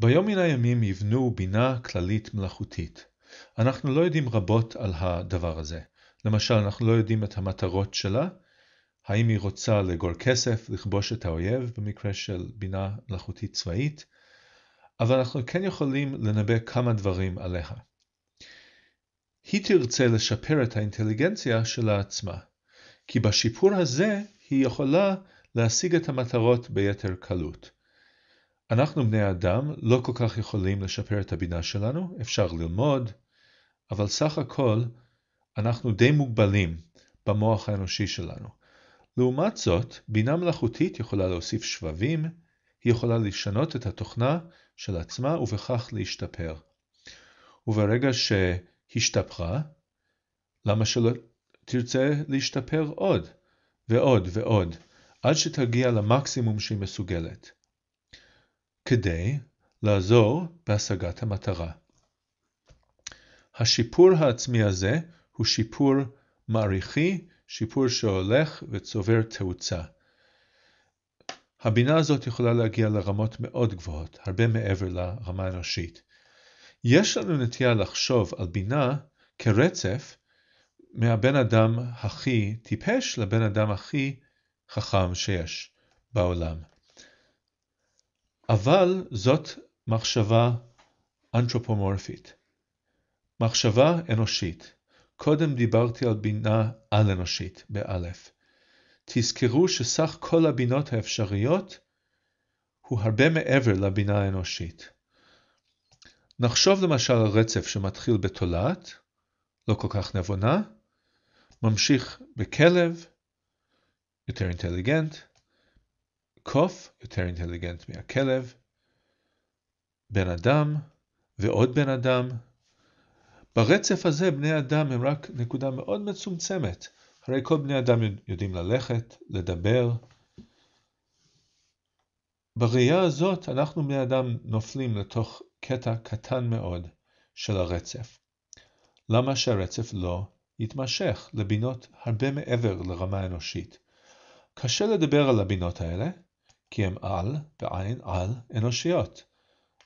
ביום מן הימים יבנו בינה כללית מלאכותית. אנחנו לא יודעים רבות על הדבר הזה. למשל, אנחנו לא יודעים את המטרות שלה, האם היא רוצה לגול כסף, לכבוש את האויב, במקרה של בינה מלאכותית צבאית, אבל אנחנו כן יכולים לנבא כמה דברים עליה. היא תרצה לשפר את האינטליגנציה שלה עצמה, כי בשיפור הזה היא יכולה להשיג את המטרות ביתר קלות. אנחנו בני אדם לא כל כך יכולים לשפר את הבינה שלנו, אפשר ללמוד, אבל סך הכל אנחנו די מוגבלים במוח האנושי שלנו. לעומת זאת, בינה מלאכותית יכולה להוסיף שבבים, היא יכולה לשנות את התוכנה של עצמה ובכך להשתפר. וברגע שהשתפרה, למה שלא תרצה להשתפר עוד ועוד ועוד, עד שתגיע למקסימום שהיא מסוגלת. כדי לעזור בהשגת המטרה. השיפור העצמי הזה הוא שיפור מעריכי, שיפור שהולך וצובר תאוצה. הבינה הזאת יכולה להגיע לרמות מאוד גבוהות, הרבה מעבר לרמה האנושית. יש לנו נטייה לחשוב על בינה כרצף מהבן אדם הכי טיפש לבן אדם הכי חכם שיש בעולם. אבל זאת מחשבה אנתרופומורפית. מחשבה אנושית. קודם דיברתי על בינה על-אנושית, באלף. תזכרו שסך כל הבינות האפשריות הוא הרבה מעבר לבינה האנושית. נחשוב למשל על רצף שמתחיל בתולעת, לא כל כך נבונה, ממשיך בכלב, יותר אינטליגנט, קוף יותר אינטליגנט מהכלב, בן אדם ועוד בן אדם. ברצף הזה בני אדם הם רק נקודה מאוד מצומצמת. הרי כל בני אדם יודעים ללכת, לדבר. בראייה הזאת אנחנו בני אדם נופלים לתוך קטע קטן מאוד של הרצף. למה שהרצף לא יתמשך לבינות הרבה מעבר לרמה האנושית? קשה לדבר על הבינות האלה, כי הם על, בעין על, אנושיות.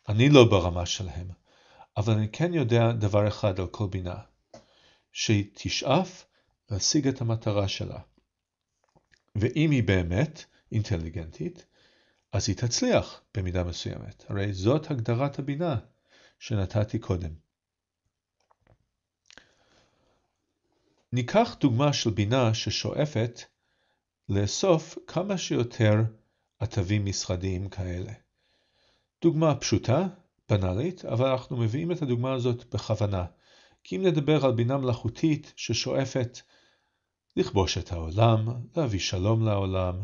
אני לא ברמה שלהם, אבל אני כן יודע דבר אחד על כל בינה, שהיא תשאף להשיג את המטרה שלה. ואם היא באמת אינטליגנטית, אז היא תצליח במידה מסוימת. הרי זאת הגדרת הבינה שנתתי קודם. ניקח דוגמה של בינה ששואפת לאסוף כמה שיותר עטבים משרדיים כאלה. דוגמה פשוטה, בנאלית, אבל אנחנו מביאים את הדוגמה הזאת בכוונה, כי אם נדבר על בינה מלאכותית ששואפת לכבוש את העולם, להביא שלום לעולם,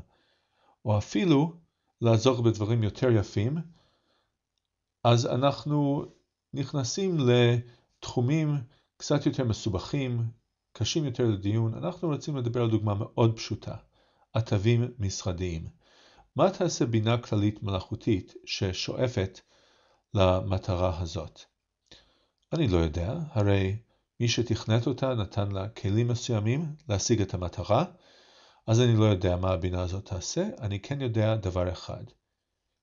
או אפילו לעזור בדברים יותר יפים, אז אנחנו נכנסים לתחומים קצת יותר מסובכים, קשים יותר לדיון. אנחנו רוצים לדבר על דוגמה מאוד פשוטה, עטבים משרדיים. מה תעשה בינה כללית מלאכותית ששואפת למטרה הזאת? אני לא יודע, הרי מי שתכנת אותה נתן לה כלים מסוימים להשיג את המטרה, אז אני לא יודע מה הבינה הזאת תעשה, אני כן יודע דבר אחד.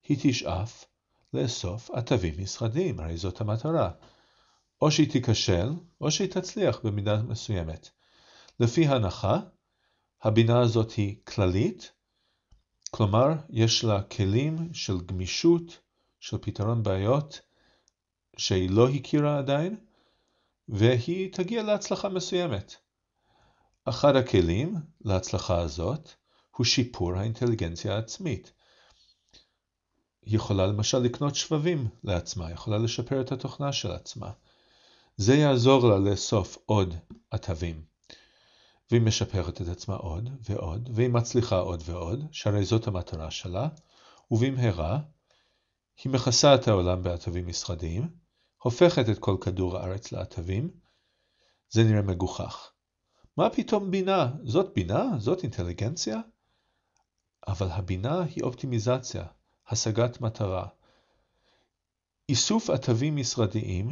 היא תשאף לאסוף עטבים משרדיים, הרי זאת המטרה. או שהיא תיכשל, או שהיא תצליח במידה מסוימת. לפי ההנחה, הבינה הזאת היא כללית, כלומר, יש לה כלים של גמישות, של פתרון בעיות, שהיא לא הכירה עדיין, והיא תגיע להצלחה מסוימת. אחד הכלים להצלחה הזאת הוא שיפור האינטליגנציה העצמית. היא יכולה למשל לקנות שבבים לעצמה, היא יכולה לשפר את התוכנה של עצמה. זה יעזור לה לאסוף עוד עטבים. והיא משפרת את עצמה עוד ועוד, והיא מצליחה עוד ועוד, שהרי זאת המטרה שלה, ובמהרה היא מכסה את העולם בעטבים משרדיים, הופכת את כל כדור הארץ לעטבים, זה נראה מגוחך. מה פתאום בינה? זאת בינה? זאת אינטליגנציה? אבל הבינה היא אופטימיזציה, השגת מטרה. איסוף עטבים משרדיים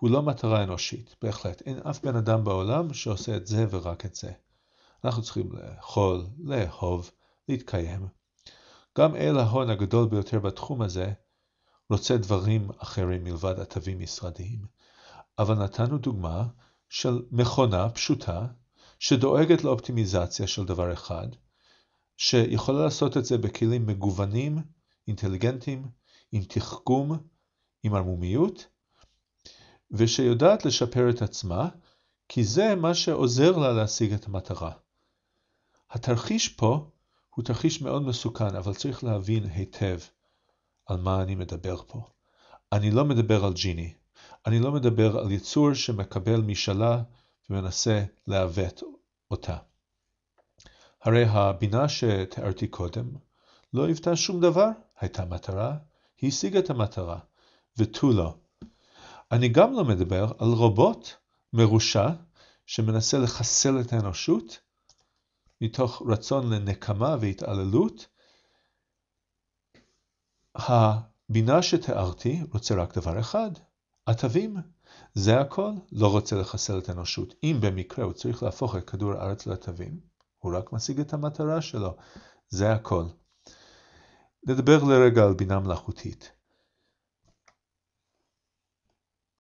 הוא לא מטרה אנושית, בהחלט. אין אף בן אדם בעולם שעושה את זה ורק את זה. אנחנו צריכים לאכול, לאהוב, להתקיים. גם אל ההון הגדול ביותר בתחום הזה רוצה דברים אחרים מלבד עטבים משרדיים. אבל נתנו דוגמה של מכונה פשוטה שדואגת לאופטימיזציה של דבר אחד, שיכולה לעשות את זה בכלים מגוונים, אינטליגנטיים, עם תחכום, עם ערמומיות, ושיודעת לשפר את עצמה, כי זה מה שעוזר לה להשיג את המטרה. התרחיש פה הוא תרחיש מאוד מסוכן, אבל צריך להבין היטב על מה אני מדבר פה. אני לא מדבר על ג'יני. אני לא מדבר על יצור שמקבל משאלה ומנסה לעוות אותה. הרי הבינה שתיארתי קודם לא היוותה שום דבר, הייתה מטרה, היא השיגה את המטרה, ותו לא. אני גם לא מדבר על רובוט מרושע שמנסה לחסל את האנושות מתוך רצון לנקמה והתעללות. הבינה שתיארתי רוצה רק דבר אחד, עטבים. זה הכל, לא רוצה לחסל את האנושות. אם במקרה הוא צריך להפוך את כדור הארץ לעטבים, הוא רק משיג את המטרה שלו. זה הכל. נדבר לרגע על בינה מלאכותית.